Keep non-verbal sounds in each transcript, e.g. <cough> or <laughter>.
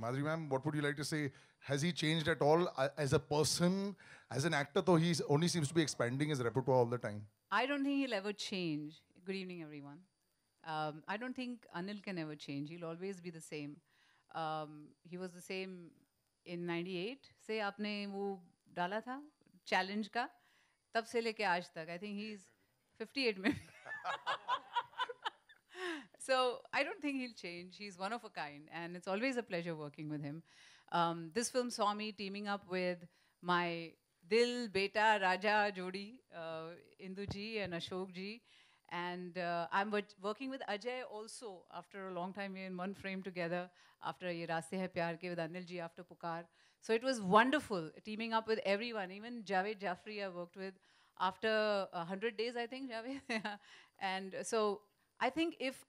Madhuri ma'am, what would you like to say? Has he changed at all uh, as a person? As an actor, though, he only seems to be expanding his repertoire all the time. I don't think he'll ever change. Good evening, everyone. Um, I don't think Anil can ever change. He'll always be the same. Um, he was the same in 98. Say, you वो डाला था challenge का तब से लेके आज तक 58 में <laughs> so I don't think he'll change. He's one of a kind, and it's always a pleasure working with him. Um, this film saw me teaming up with my Dil Beta Raja Jodi, uh, Induji and Ashok ji. And uh, I'm working with Ajay also after a long time. We're in one frame together after Ye Raste Hai Pyar Ke with Anil ji after Pukar. So it was wonderful teaming up with everyone, even Javed Jaffri I worked with after 100 days, I think, Javed. <laughs> and so I think if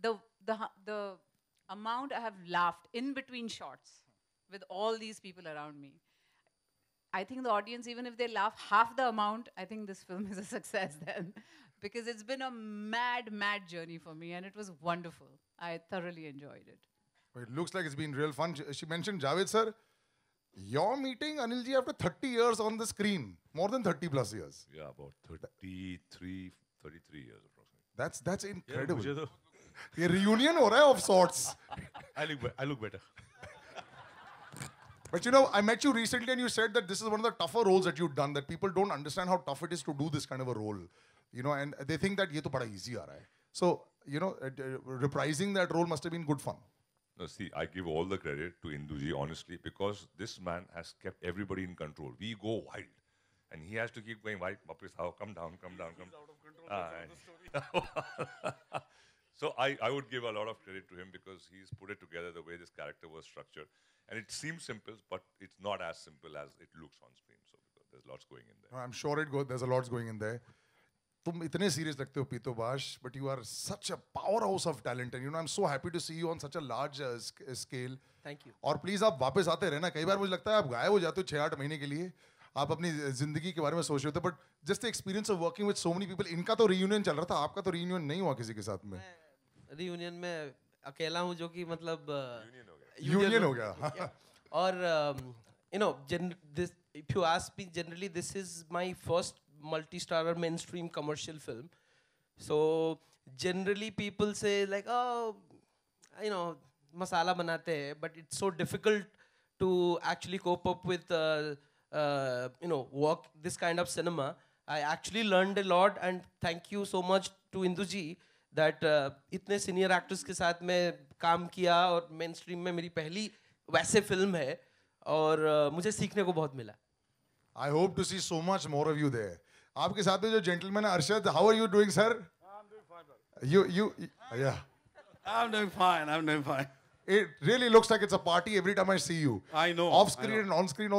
the, the, the amount I have laughed in between shots with all these people around me, I think the audience, even if they laugh half the amount, I think this film is a <laughs> success then. because it's been a mad, mad journey for me and it was wonderful. I thoroughly enjoyed it. Well, it looks like it's been real fun. She mentioned Javed sir. You're meeting ji after 30 years on the screen. More than 30 plus years. Yeah, about 33, 33 years. Probably. That's that's incredible. ये reunion हो रहा है of sorts. I look I look better. But you know, I met you recently and you said that this is one of the tougher roles that you've done, that people don't understand how tough it is to do this kind of a role. You know, and they think that ye is easy aa So, you know, uh, uh, reprising that role must have been good fun. see, I give all the credit to Induji, honestly, because this man has kept everybody in control. We go wild and he has to keep going, why, Bapri Sahu, come down, come down, come ah, down. <laughs> so I, I would give a lot of credit to him because he's put it together the way this character was structured. And it seems simple, but it's not as simple as it looks on screen. So there's lots going in there. I'm sure it goes. there's a lot going in there. तुम इतने serious लगते हो Pitobash but you are such a power house of talent and you know I am so happy to you you on such a large scale thank you you please uh, आप वापस आते रहना कई बार मुझे लगता है आप गायब हो जाते हो आप अपनी जिंदगी के बारे में सोच रहे थे but just experience of working with so many people इनका तो रीयूनियन चल रहा था आपका तो रीयूनियन नहीं हुआ किसी के साथ में रीयूनियन में अकेला हूँ जो कि मतलब यूनियन uh, हो गया <laughs> हाँ। और you know this if you ask me generally this is my first multi starrer main stream commercial film. So generally people say like, oh, you know, masala banate but it's so difficult to actually cope up with uh, uh, you know work this kind of cinema. I actually learned a lot and thank you so much to Induji that uh, itne senior actors ke sath main kaam kiya aur mainstream mein meri pehli वैसे फिल्म है और uh, मुझे सीखने को बहुत मिला I hope to see so much more of you there आपके साथ में जो जेंटलमैन है Arshad how are you doing sir you you yeah I am doing fine I am doing fine It really looks like it's a party every time I see you. I know. Off screen know. and on screen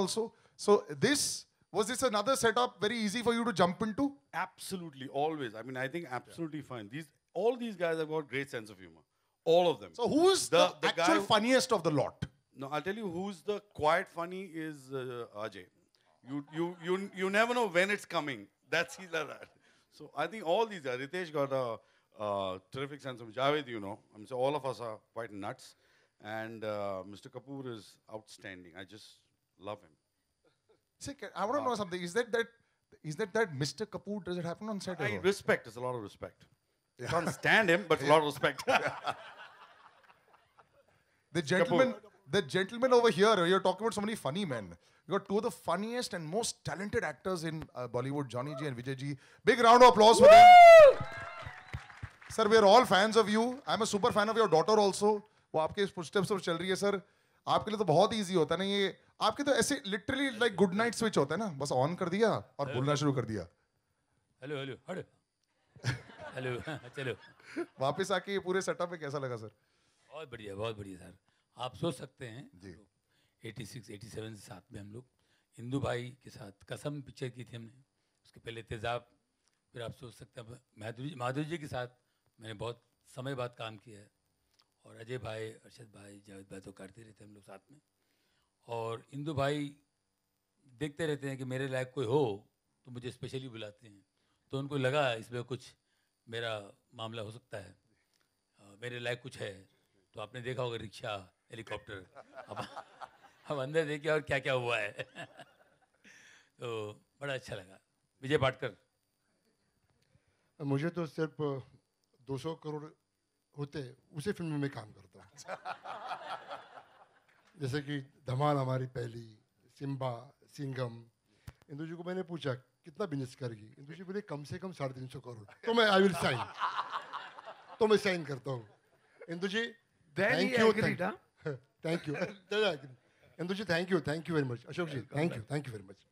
So this was this another setup very easy for you to jump into? Absolutely, always. I mean, I think absolutely yeah. fine. These all these guys have got great sense of humor, all of them. So who's the, the, the actual funniest of the lot? No, I'll tell you who's the quiet funny is uh, Ajay. You you you you never know when it's coming. That's he's <laughs> like that. So I think all these guys. Ritesh got a terrific sense of Javed. You know, I mean, so all of us are quite nuts, and uh, Mr. Kapoor is outstanding. I just love him. See, I want to know something. Is that that is that that Mr. Kapoor? Does it happen on set? I respect. There's a lot of respect. Yeah. Can't stand him, but a lot of respect. <laughs> the gentleman, Kapoor. the gentleman over here. Oh, you're talking about so many funny men. You got two of the funniest and most talented actors in uh, Bollywood, Johnny J and Vijay G. Big round of applause Woo! for them. Sir, we are all fans of you. I'm a super fan of your daughter वो आपके footsteps पर चल रही है sir आपके लिए तो बहुत easy. होता है ना ये आपके तो ऐसे literally like good night switch होता है ना बस ऑन कर दिया और बोलना शुरू कर दिया हेलो हेलो हट हेलो <laughs> चलो वापस आके ये पूरे सेटअप में कैसा लगा सर बहुत बढ़िया बहुत बढ़िया सर आप सोच सकते हैं जी एटी सिक्स एटी सेवन से साथ में हम लोग हिंदू भाई के साथ कसम पिक्चर की थी हमने उसके पहले तेजाब फिर आप सोच सकते हैं माधुरी माधुरी जी के साथ मैंने बहुत समय बाद काम किया है और अजय भाई अरशद भाई जावेद भाई तो करते रहते हम लोग साथ में और इंदू भाई देखते रहते हैं कि मेरे लायक कोई हो तो मुझे स्पेशली बुलाते हैं तो उनको लगा इसमें कुछ मेरा मामला हो सकता है आ, मेरे लायक कुछ है तो आपने देखा होगा रिक्शा हेलीकॉप्टर अब अब अंदर देखिए और क्या क्या हुआ है <laughs> तो बड़ा अच्छा लगा विजय पाटकर मुझे तो सिर्फ 200 करोड़ होते उसी फिल्म में काम करता <laughs> जैसे कि धमाल हमारी पहली सिम्बा सिंगम इंदु जी को मैंने पूछा कितना बिजनेस करेगी इंदु जी बोले कम से कम साढ़े तीन सौ करोड़ तो मैं आई विल साइन तो मैं साइन करता हूँ Indu ji thank you thank you Indu ji thank you thank you very much Ashok ji thank you thank you very much